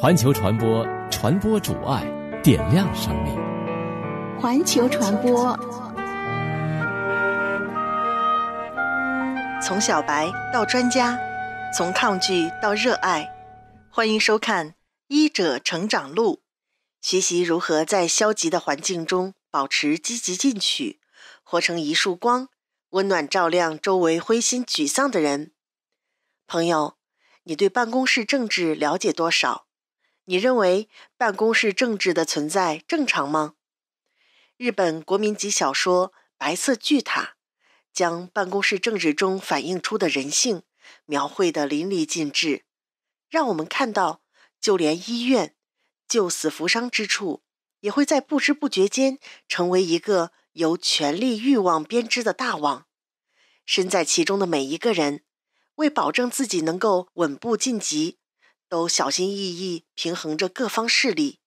环球传播，传播主爱，点亮生命。环球传播，从小白到专家，从抗拒到热爱，欢迎收看《医者成长路》，学习如何在消极的环境中保持积极进取，活成一束光，温暖照亮周围灰心沮丧的人。朋友，你对办公室政治了解多少？你认为办公室政治的存在正常吗？日本国民级小说《白色巨塔》将办公室政治中反映出的人性描绘得淋漓尽致，让我们看到，就连医院，救死扶伤之处，也会在不知不觉间成为一个由权力欲望编织的大网，身在其中的每一个人，为保证自己能够稳步晋级。都小心翼翼平衡着各方势力。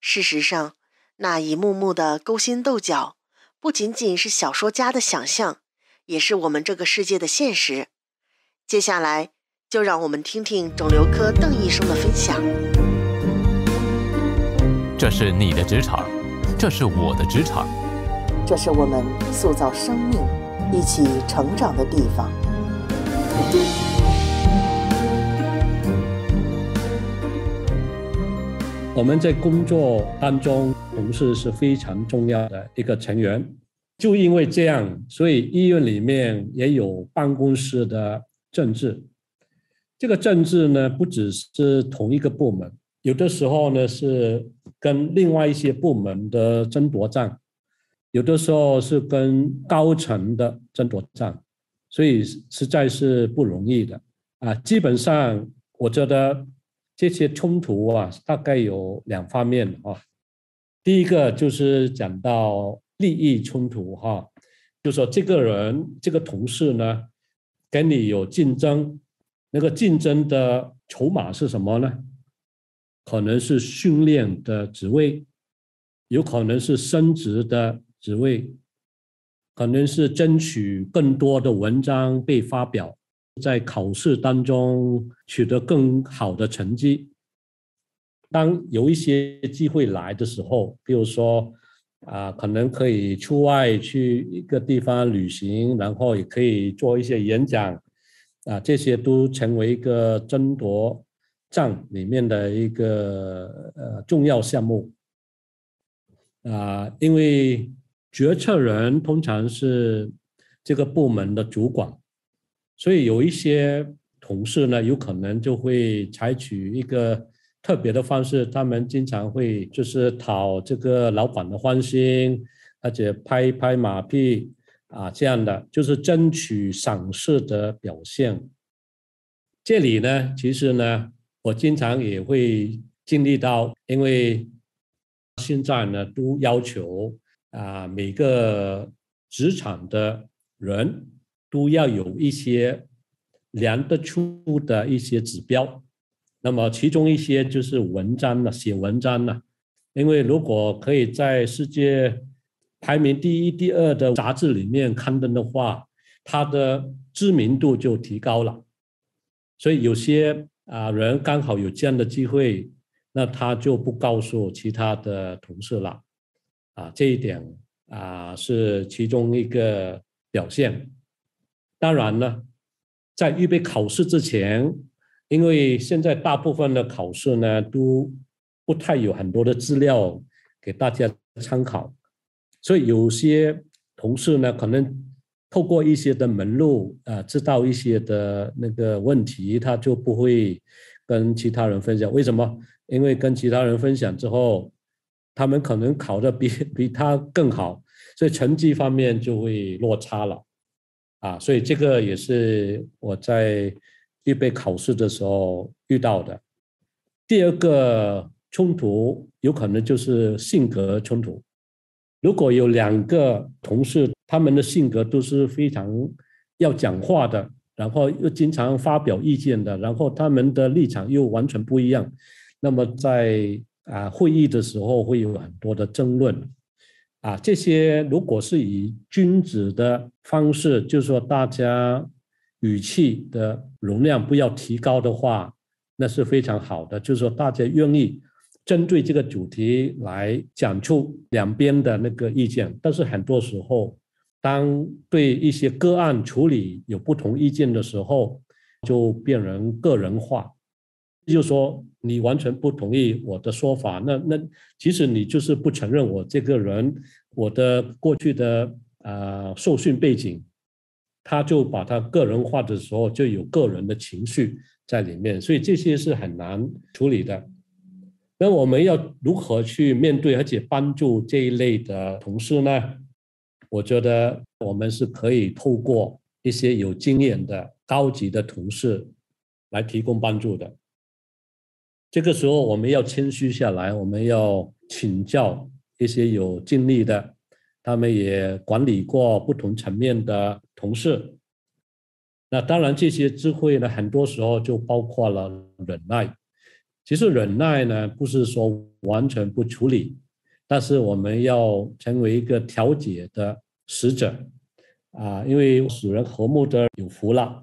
事实上，那一幕幕的勾心斗角，不仅仅是小说家的想象，也是我们这个世界的现实。接下来，就让我们听听肿瘤科邓医生的分享。这是你的职场，这是我的职场，这是我们塑造生命、一起成长的地方。我们在工作当中，同事是非常重要的一个成员。就因为这样，所以医院里面也有办公室的政治。这个政治呢，不只是同一个部门，有的时候呢是跟另外一些部门的争夺战，有的时候是跟高层的争夺战。所以实在是不容易的啊。基本上，我觉得。这些冲突啊，大概有两方面啊。第一个就是讲到利益冲突哈，就说这个人、这个同事呢，跟你有竞争，那个竞争的筹码是什么呢？可能是训练的职位，有可能是升职的职位，可能是争取更多的文章被发表。在考试当中取得更好的成绩。当有一些机会来的时候，比如说啊，可能可以出外去一个地方旅行，然后也可以做一些演讲啊，这些都成为一个争夺战里面的一个呃重要项目啊，因为决策人通常是这个部门的主管。所以有一些同事呢，有可能就会采取一个特别的方式，他们经常会就是讨这个老板的欢心，而且拍拍马屁啊，这样的就是争取赏识的表现。这里呢，其实呢，我经常也会经历到，因为现在呢都要求啊，每个职场的人。都要有一些量得出的一些指标，那么其中一些就是文章呐，写文章呐，因为如果可以在世界排名第一、第二的杂志里面刊登的话，它的知名度就提高了。所以有些啊人刚好有这样的机会，那他就不告诉其他的同事了，啊，这一点啊是其中一个表现。当然呢，在预备考试之前，因为现在大部分的考试呢都不太有很多的资料给大家参考，所以有些同事呢可能透过一些的门路啊，知道一些的那个问题，他就不会跟其他人分享。为什么？因为跟其他人分享之后，他们可能考的比 比他更好，所以成绩方面就会落差了。啊，所以这个也是我在预备考试的时候遇到的。第二个冲突有可能就是性格冲突。如果有两个同事，他们的性格都是非常要讲话的，然后又经常发表意见的，然后他们的立场又完全不一样，那么在啊会议的时候会有很多的争论。啊，这些如果是以君子的方式，就说大家语气的容量不要提高的话，那是非常好的。就是说大家愿意针对这个主题来讲出两边的那个意见，但是很多时候，当对一些个案处理有不同意见的时候，就变成个人化。就说你完全不同意我的说法，那那其实你就是不承认我这个人，我的过去的啊受训背景，他就把他个人化的时候就有个人的情绪在里面，所以这些是很难处理的。那我们要如何去面对，而且帮助这一类的同事呢？我觉得我们是可以透过一些有经验的高级的同事来提供帮助的。这个时候，我们要谦虚下来，我们要请教一些有经历的，他们也管理过不同层面的同事。那当然，这些智慧呢，很多时候就包括了忍耐。其实，忍耐呢，不是说完全不处理，但是我们要成为一个调解的使者啊，因为使人和睦的有福了。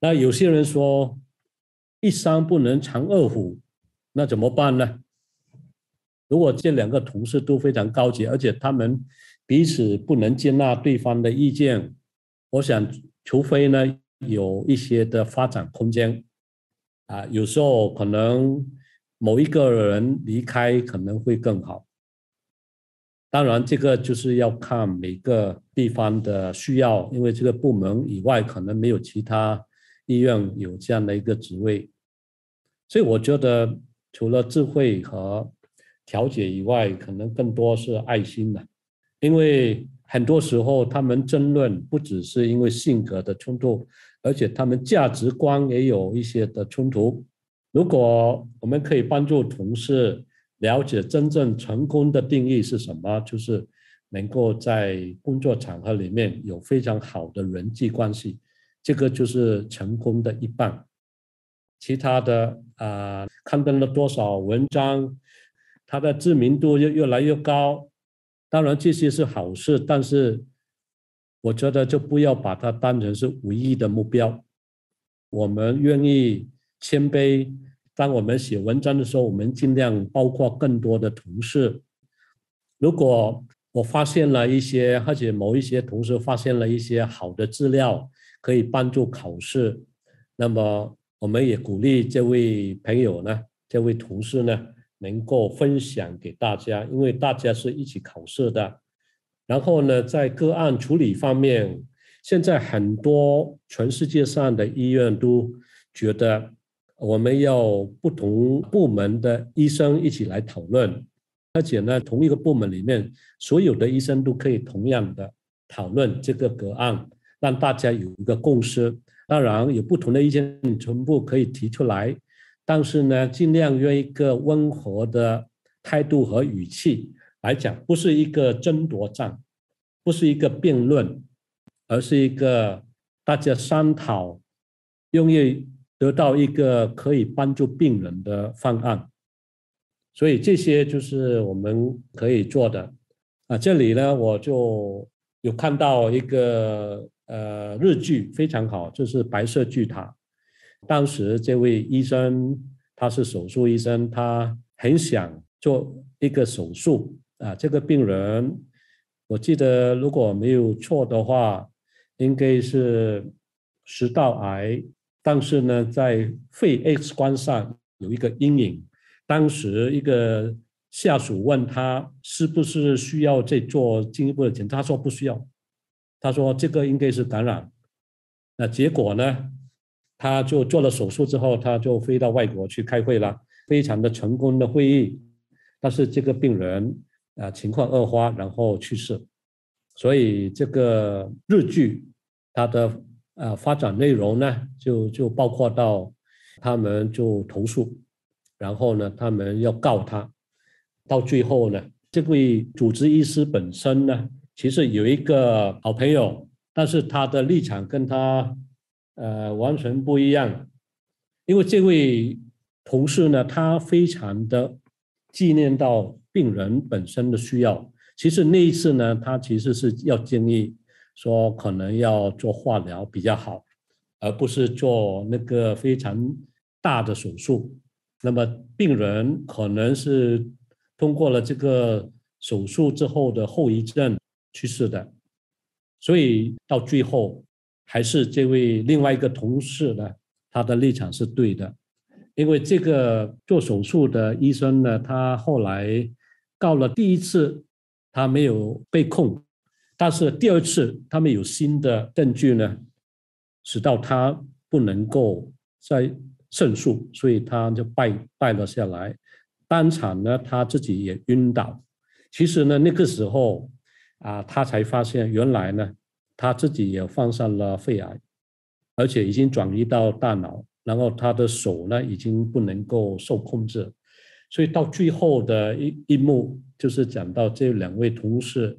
那有些人说。一山不能藏二虎，那怎么办呢？如果这两个同事都非常高级，而且他们彼此不能接纳对方的意见，我想，除非呢有一些的发展空间啊，有时候可能某一个人离开可能会更好。当然，这个就是要看每个地方的需要，因为这个部门以外可能没有其他医院有这样的一个职位。所以我觉得，除了智慧和调解以外，可能更多是爱心的。因为很多时候他们争论不只是因为性格的冲突，而且他们价值观也有一些的冲突。如果我们可以帮助同事了解真正成功的定义是什么，就是能够在工作场合里面有非常好的人际关系，这个就是成功的一半。其他的啊，刊登了多少文章，他的知名度就越来越高。当然这些是好事，但是我觉得就不要把它当成是唯一的目标。我们愿意谦卑，当我们写文章的时候，我们尽量包括更多的同事。如果我发现了一些，或者某一些同事发现了一些好的资料，可以帮助考试，那么。我们也鼓励这位朋友呢，这位同事呢，能够分享给大家，因为大家是一起考试的。然后呢，在个案处理方面，现在很多全世界上的医院都觉得，我们要不同部门的医生一起来讨论，而且呢，同一个部门里面所有的医生都可以同样的讨论这个个案，让大家有一个共识。当然有不同的意见，全部可以提出来，但是呢，尽量用一个温和的态度和语气来讲，不是一个争夺战，不是一个辩论，而是一个大家商讨，用于得到一个可以帮助病人的方案。所以这些就是我们可以做的。啊，这里呢，我就有看到一个。呃，日剧非常好，就是《白色巨塔》。当时这位医生他是手术医生，他很想做一个手术啊。这个病人，我记得如果没有错的话，应该是食道癌。但是呢，在肺 X 光上有一个阴影。当时一个下属问他是不是需要再做进一步的检查，他说不需要。他说这个应该是感染，那结果呢？他就做了手术之后，他就飞到外国去开会了，非常的成功的会议。但是这个病人啊，情况恶化，然后去世。所以这个日剧，它的呃发展内容呢，就就包括到他们就投诉，然后呢，他们要告他，到最后呢，这位主治医师本身呢？其实有一个好朋友，但是他的立场跟他，呃，完全不一样。因为这位同事呢，他非常的纪念到病人本身的需要。其实那一次呢，他其实是要建议说，可能要做化疗比较好，而不是做那个非常大的手术。那么病人可能是通过了这个手术之后的后遗症。去世的，所以到最后还是这位另外一个同事呢，他的立场是对的，因为这个做手术的医生呢，他后来告了第一次，他没有被控，但是第二次他们有新的证据呢，使到他不能够再胜诉，所以他就败败了下来，当场呢他自己也晕倒，其实呢那个时候。啊，他才发现原来呢，他自己也患上了肺癌，而且已经转移到大脑，然后他的手呢已经不能够受控制，所以到最后的一一幕就是讲到这两位同事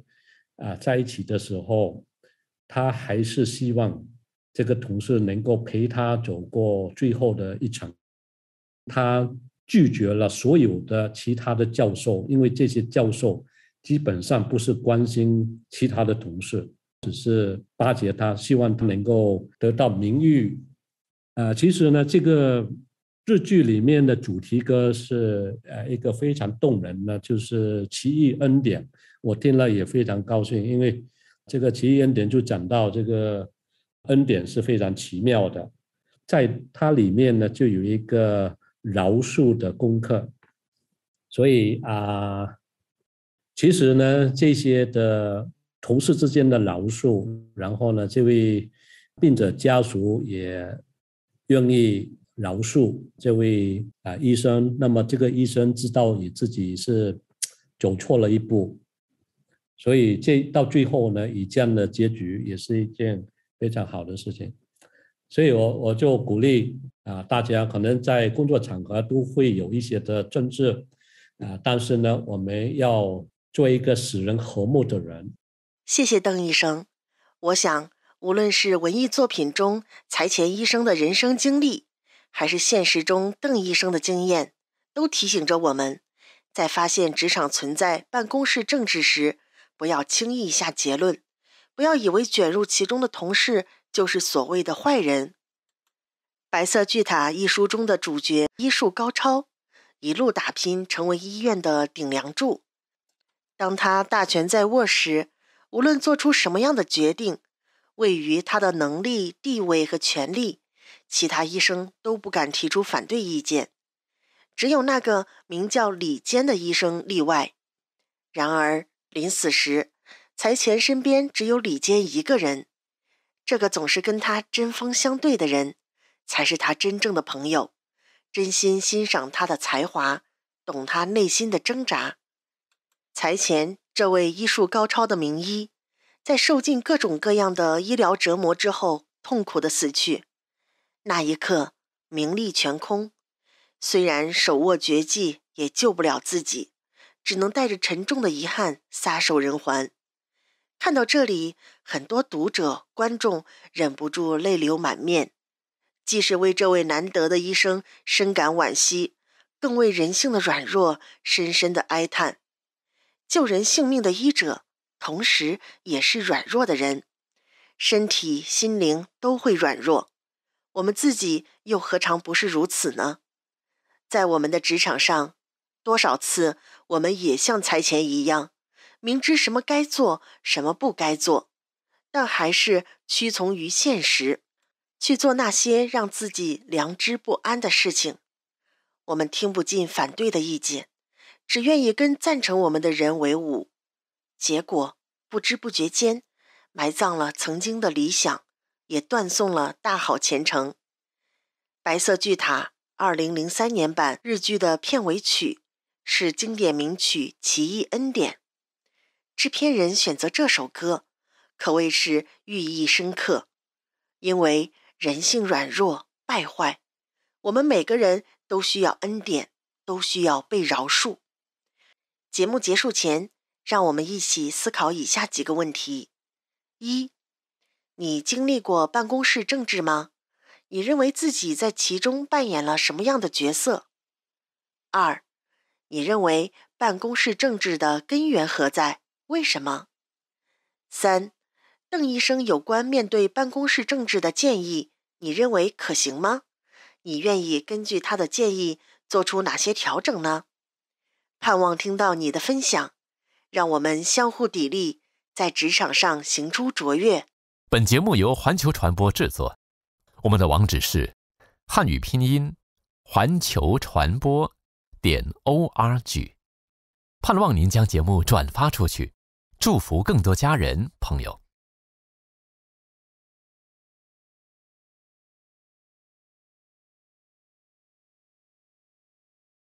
啊在一起的时候，他还是希望这个同事能够陪他走过最后的一程，他拒绝了所有的其他的教授，因为这些教授。基本上不是关心其他的同事，只是巴结他，希望他能够得到名誉。呃，其实呢，这个日剧里面的主题歌是呃一个非常动人的，就是《奇异恩典》。我听了也非常高兴，因为这个《奇异恩典》就讲到这个恩典是非常奇妙的，在它里面呢就有一个饶恕的功课，所以啊。其实呢，这些的同事之间的饶恕，然后呢，这位病者家属也愿意饶恕这位啊医生。那么这个医生知道你自己是走错了一步，所以这到最后呢，以这样的结局也是一件非常好的事情。所以我我就鼓励啊，大家可能在工作场合都会有一些的争执啊，但是呢，我们要。做一个使人和睦的人。谢谢邓医生。我想，无论是文艺作品中财前医生的人生经历，还是现实中邓医生的经验，都提醒着我们，在发现职场存在办公室政治时，不要轻易下结论，不要以为卷入其中的同事就是所谓的坏人。《白色巨塔》一书中的主角医术高超，一路打拼成为医院的顶梁柱。当他大权在握时，无论做出什么样的决定，位于他的能力、地位和权力，其他医生都不敢提出反对意见。只有那个名叫李坚的医生例外。然而，临死时，财前身边只有李坚一个人。这个总是跟他针锋相对的人，才是他真正的朋友，真心欣赏他的才华，懂他内心的挣扎。才前这位医术高超的名医，在受尽各种各样的医疗折磨之后，痛苦的死去。那一刻，名利全空。虽然手握绝技，也救不了自己，只能带着沉重的遗憾撒手人寰。看到这里，很多读者、观众忍不住泪流满面，既是为这位难得的医生深感惋惜，更为人性的软弱深深的哀叹。救人性命的医者，同时也是软弱的人，身体、心灵都会软弱。我们自己又何尝不是如此呢？在我们的职场上，多少次我们也像财前一样，明知什么该做，什么不该做，但还是屈从于现实，去做那些让自己良知不安的事情。我们听不进反对的意见。只愿意跟赞成我们的人为伍，结果不知不觉间埋葬了曾经的理想，也断送了大好前程。《白色巨塔》二零零三年版日剧的片尾曲是经典名曲《奇异恩典》，制片人选择这首歌可谓是寓意深刻，因为人性软弱败坏，我们每个人都需要恩典，都需要被饶恕。节目结束前，让我们一起思考以下几个问题：一、你经历过办公室政治吗？你认为自己在其中扮演了什么样的角色？二、你认为办公室政治的根源何在？为什么？三、邓医生有关面对办公室政治的建议，你认为可行吗？你愿意根据他的建议做出哪些调整呢？盼望听到你的分享，让我们相互砥砺，在职场上行出卓越。本节目由环球传播制作，我们的网址是汉语拼音环球传播点 org。盼望您将节目转发出去，祝福更多家人朋友。